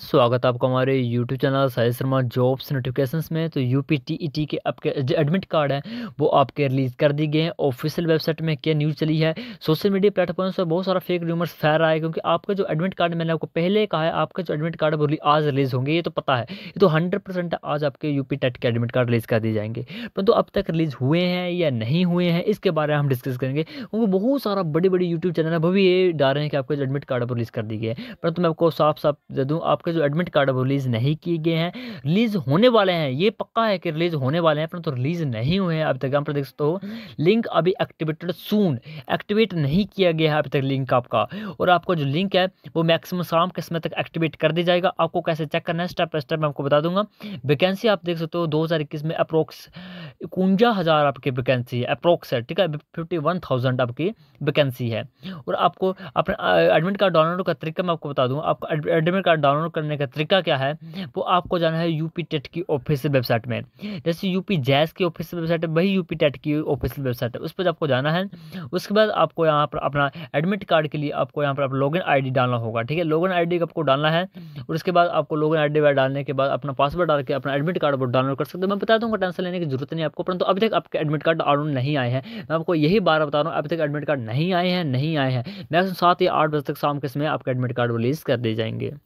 स्वागत है आपका हमारे YouTube channel Sai Sharma jobs notifications में तो यू पी e के आपके जो एडमिट कार्ड है वो आपके रिलीज़ कर दिए गए हैं ऑफिशियल वेबसाइट में क्या न्यूज़ चली है सोशल मीडिया प्लेटफॉर्म्स पर बहुत सारा फेक रूमर्स फैल रहा है क्योंकि आपका जो एडमिट कार्ड मैंने आपको पहले कहा है आपका जो एडमिट कार्ड है आज रिलीज़ होंगे ये तो पता है ये तो हंड्रेड आज आपके यू पी e के एडमिट कार्ड रिलीज़ कर दिए जाएंगे परंतु तो अब तक रिलीज़ हुए हैं या नहीं हुए हैं इसके बारे में हम डिस्कस करेंगे क्योंकि बहुत सारा बड़े बड़े यूट्यूब चैनल है वो भी ये डाल रहे हैं कि आपका जो एडमिट कार्ड पर रिलीज़ कर दिए गए परंतु मैं आपको साफ साफ दे दूँ आपका आपके जो एडमिट कार्ड वो रिलीज़ नहीं किए गए हैं रिलीज़ होने वाले हैं ये पक्का है कि रिलीज़ होने वाले हैं परंतु तो रिलीज़ नहीं हुए हैं अभी तक यहाँ पर देख सकते हो लिंक अभी एक्टिवेटेड सून एक्टिवेट नहीं किया गया है अभी तक लिंक आपका और आपका जो लिंक है वो मैक्सिमम शाम के समय तक एक्टिवेट कर दिया जाएगा आपको कैसे चेक करना है स्टेप बाय स्टेप मैं आपको बता दूंगा वैकेंसी आप देख सकते हो दो में अप्रोक्स इकवंजा हज़ार आपकी वैकेंसी है अप्रोक्स है ठीक है फिफ्टी वन थाउजेंड आपकी वैकेंसी है और आपको अपने एडमिट कार्ड डाउनलोड का तरीका मैं आपको बता दूँ आपको एडमिट कार्ड डाउनलोड करने का तरीका क्या है वो आपको जाना है यूपी टेट की ऑफिशियल वेबसाइट में जैसे यूपी जैस की ऑफिशियल वेबसाइट है वही यूपी टेट की ऑफिशियल वेबसाइट है उस पर आपको जाना है उसके बाद आपको यहाँ पर अपना एडमिट कार्ड के लिए आपको यहाँ पर आप लॉगिन इन डालना होगा ठीक है लॉगिन आई आपको डालना है और उसके बाद आपको लॉगिन आई डालने के बाद अपना पासवर्ड डाल के अपना एडमिट कार्ड डाउनलोड कर सकते हैं मैं बता दूँगा टेंशन लेने की जरूरत नहीं आपको परंतु अभी तक आपके एडमिट कार्ड ऑर्डर नहीं आए हैं मैं आपको यही बार बता रहा हूँ अभी तक एडमिट कार्ड नहीं आए हैं नहीं आए हैं मैक्सिमम सात या आठ बजे तक शाम के समय आपके एडमिट कार्ड रिलीज़ कर दिए जाएंगे